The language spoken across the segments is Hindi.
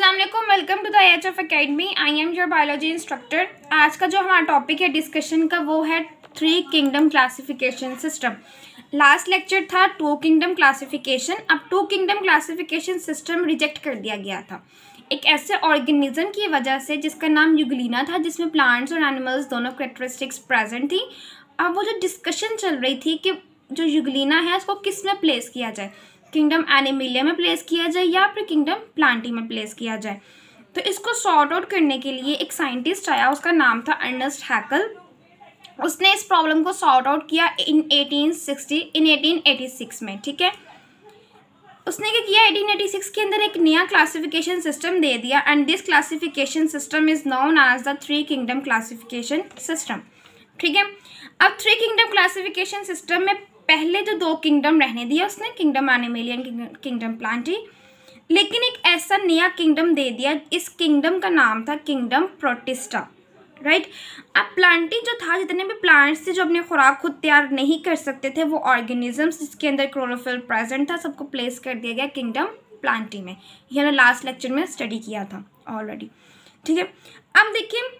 अस्सलाम वालेकुम welcome to the H F academy I am your biology instructor आज का जो हमारा टॉपिक है डिस्कशन का वो है three kingdom classification system last lecture था टू किंगडम क्लासिफिकेशन अब two kingdom classification system reject कर दिया गया था एक ऐसे ऑर्गेनिज्म की वजह से जिसका नाम युगलिना था जिसमें प्लांट्स और एनिमल्स दोनों करेक्टरिस्टिक्स प्रेजेंट थी अब वो जो डिस्कशन चल रही थी कि जो युगलिना है उसको किस में प्लेस किया जाए किंगडम एनिमिलिया में प्लेस किया जाए या फिर किंगडम प्लांटी में प्लेस किया जाए तो इसको सॉर्ट आउट करने के लिए एक साइंटिस्ट आया उसका नाम था अर्नस्ट हैकल उसने इस प्रॉब्लम को सॉर्ट आउट किया इन 1860 इन 1886 में ठीक है उसने क्या किया 1886 के अंदर एक नया क्लासिफिकेशन सिस्टम दे दिया and this classification system is known as the three kingdom classification system ठीक है अब थ्री किंगडम क्लासिफिकेशन सिस्टम में पहले जो तो दो किंगडम रहने दिया उसने किंगडम एनिमेलियन किंगडम प्लांटी लेकिन एक ऐसा नया किंगडम दे दिया इस किंगडम का नाम था किंगडम प्रोटिस्टा राइट अब प्लांटी जो था जितने भी प्लांट्स थे जो अपने खुराक खुद तैयार नहीं कर सकते थे वो ऑर्गेनिजम्स जिसके अंदर क्लोरोफिल प्रेजेंट था सबको प्लेस कर दिया गया किंगडम प्लांटी में यह लास्ट लेक्चर में स्टडी किया था ऑलरेडी ठीक है अब देखिए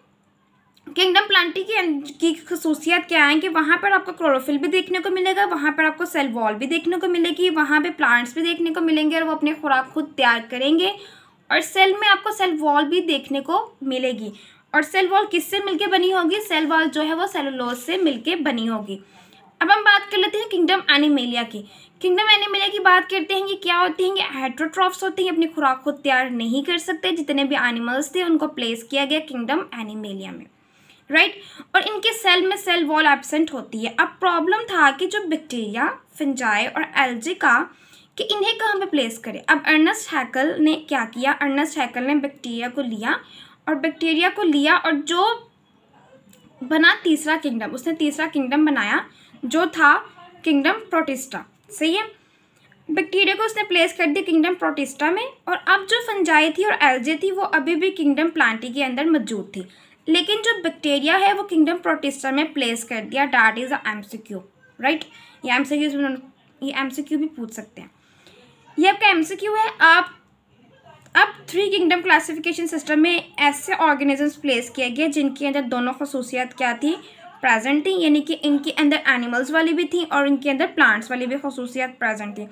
किंगडम प्लांटी की की खसूसियत क्या है कि वहाँ पर आपको क्लोरोफिल भी देखने को मिलेगा वहाँ पर आपको सेल वॉल भी देखने को मिलेगी वहाँ पे प्लांट्स भी देखने को मिलेंगे और वो अपनी खुराक खुद तैयार करेंगे और सेल में आपको सेल वॉल भी देखने को मिलेगी और सेल वॉल किससे मिलके बनी होगी सेल वॉल जो है वो सेलोलोज से मिल बनी होगी अब हम बात कर लेते हैं किंगडम एनिमेलिया की किंगडम एनिमेलिया की बात करते हैं कि क्या होती हैं ये हाइड्रोट्रॉफ्स होते हैं अपनी खुराक को तैयार नहीं कर सकते जितने भी एनिमल्स थे उनको प्लेस किया गया किंगडम एनिमेलिया में राइट right? और इनके सेल में सेल वॉल एबसेंट होती है अब प्रॉब्लम था कि जो बैक्टीरिया फिंजाए और एलजी का कि इन्हें कहाँ पे प्लेस करें अब अर्नस्ट हैकल ने क्या किया अर्नस्ट हैकल ने बैक्टीरिया को लिया और बैक्टीरिया को लिया और जो बना तीसरा किंगडम उसने तीसरा किंगडम बनाया जो था किंगडम प्रोटिस्टा सही है बैक्टीरिया को उसने प्लेस कर दिया किंगडम प्रोटिस्टा में और अब जो फंजाई थी और एलजे थी वो अभी भी किंगडम प्लांटी के अंदर मौजूद थी लेकिन जो बैक्टीरिया है वो किंगडम प्रोटिस्टा में प्लेस कर दिया that is a M C Q right ये एम सी क्यू ये एम सी क्यू भी पूछ सकते हैं ये आपका एम सी क्यू है आप अब थ्री किंगडम क्लासिफिकेशन सिस्टम में ऐसे ऑर्गेनिजम्स प्लेस किए गए जिनके अंदर दोनों खसूसियात क्या थी प्रेजेंट थी यानी कि इनके अंदर एनिमल्स वाली भी थी और इनके अंदर प्लांट्स वाली भी खसूसियात प्रेजेंट थी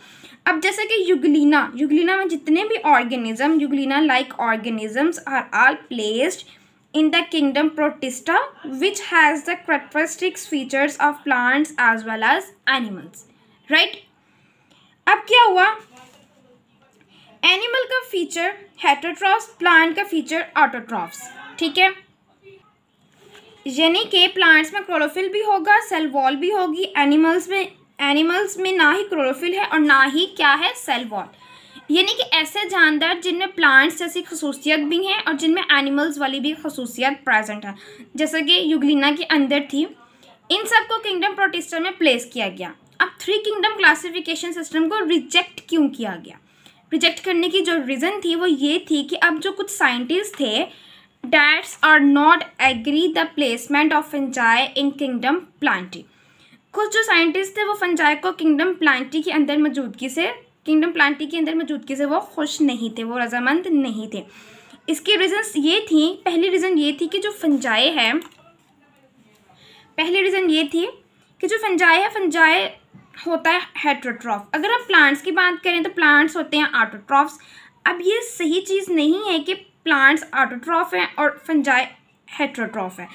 अब जैसे कि युगलिना युगलिना में जितने भी organism Euglena like organisms are all placed in the kingdom protista which has the characteristic features of plants as well as animals right ab kya hua animal का फीचर हेटोट्रॉफ्स प्लांट का फीचर ऑटोट्रॉफ्स ठीक है यानी कि प्लांट्स में क्लोरोफिल भी होगा सेल वॉल भी होगी एनिमल्स में एनिमल्स में ना ही क्लोरोफिल है और ना ही क्या है सेल वॉल यानी कि ऐसे जानदार जिनमें प्लांट्स जैसी खसूसियत भी हैं और जिनमें एनिमल्स वाली भी खसूसियत प्रेजेंट है जैसा कि युगलिना के अंदर थी इन सबको किंगडम प्रोटिस्टर में प्लेस किया गया अब थ्री किंगडम क्लासिफिकेशन सिस्टम को रिजेक्ट क्यों किया गया रिजेक्ट करने की जो रीज़न थी वो ये थी कि अब जो कुछ साइंटिस्ट थे that's are not agree the placement of fungi in kingdom plantae कुछ जो साइंटिस्ट थे वो फंजाई को किंगडम प्लांटी के अंदर मौजूदगी से किंगडम प्लांटी के अंदर मौजूदगी से वो खुश नहीं थे वो रजामंद नहीं थे इसकी रीज़न्स ये थी पहली रीज़न ये थी कि जो फंजाए है पहली रीज़न ये थी कि जो फंजाए है फंजाए होता है हेट्रोट्रॉफ अगर हम प्लांट्स की बात करें तो प्लांट्स होते हैं आटोट्रॉफ्स अब ये सही चीज़ नहीं है कि प्लांट्स आटोट्रॉफ हैं और फंजाए हेट्रोट्रॉफ है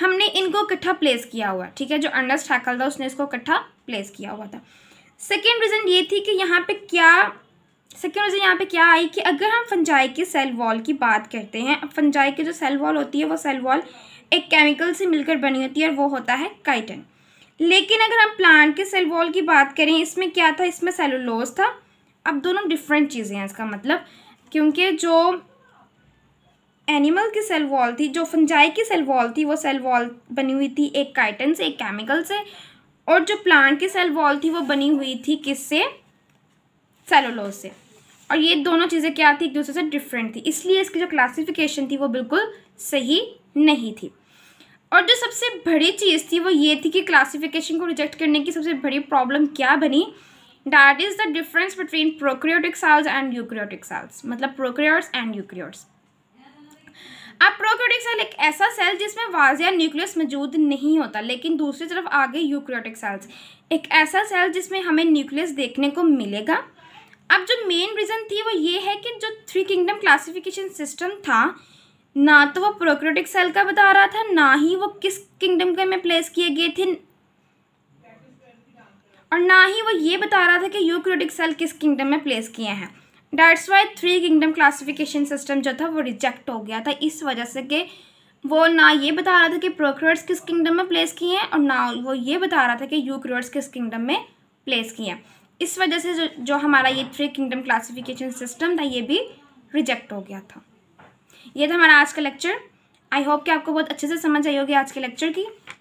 हमने इनको इकट्ठा प्लेस किया हुआ ठीक है जो अंडर स्टैकल था उसने इसको इकट्ठा प्लेस किया हुआ था सेकेंड रीज़न ये थी कि यहाँ पे क्या सेकेंड रीज़न यहाँ पे क्या आई कि अगर हम फंजाई के सेल वॉल की बात करते हैं फंजाई की जो सेल वॉल होती है वो सेल वॉल एक केमिकल से मिलकर बनी होती है और वो होता है काइटन लेकिन अगर हम प्लांट के सेल वॉल की बात करें इसमें क्या था इसमें सेलुलोज था अब दोनों डिफरेंट चीज़ें हैं इसका मतलब क्योंकि जो एनिमल की सेल वॉल थी जो फंजाई की सेल वॉल थी वो सेल वॉल बनी हुई थी एक काइटन से एक केमिकल से और जो प्लांट की सेल वॉल थी वो बनी हुई थी किससे सेलोलोज से और ये दोनों चीज़ें क्या थी एक दूसरे से डिफरेंट थी इसलिए इसकी जो क्लासिफिकेशन थी वो बिल्कुल सही नहीं थी और जो सबसे बड़ी चीज़ थी वो ये थी कि क्लासिफिकेशन को रिजेक्ट करने की सबसे बड़ी प्रॉब्लम क्या बनी that is the difference between prokaryotic cells and eukaryotic cells मतलब प्रोक्रियोट्स एंड यूक्रियोट्स अब प्रोक्रोटिक सेल एक ऐसा सेल जिसमें वाजिया न्यूक्लियस मौजूद नहीं होता लेकिन दूसरी तरफ आगे यूक्रियोटिक सेल्स एक ऐसा सेल जिसमें हमें न्यूक्लियस देखने को मिलेगा अब जो मेन रीज़न थी वो ये है कि जो थ्री किंगडम क्लासिफिकेशन सिस्टम था ना तो वो प्रोक्रोटिक सेल का बता रहा था ना ही वो किस किंगडम के में प्लेस किए गए थे और ना ही वो ये बता रहा था कि यूक्रियोटिक सेल किस किंगडम में प्लेस किए हैं that's why three kingdom classification system जो था वो रिजेक्ट हो गया था इस वजह से कि वो ना ये बता रहा था कि प्रोक्रियर्स किस किंगडम में प्लेस किए हैं और ना वो ये बता रहा था कि यूक्रियर्स किस किंगडम में प्लेस किए हैं इस वजह से जो जो हमारा ये थ्री किंगडम क्लासिफिकेशन सिस्टम था ये भी रिजेक्ट हो गया था ये था हमारा आज का लेक्चर आई होप कि आपको बहुत अच्छे से समझ आई होगी आज के लेक्चर की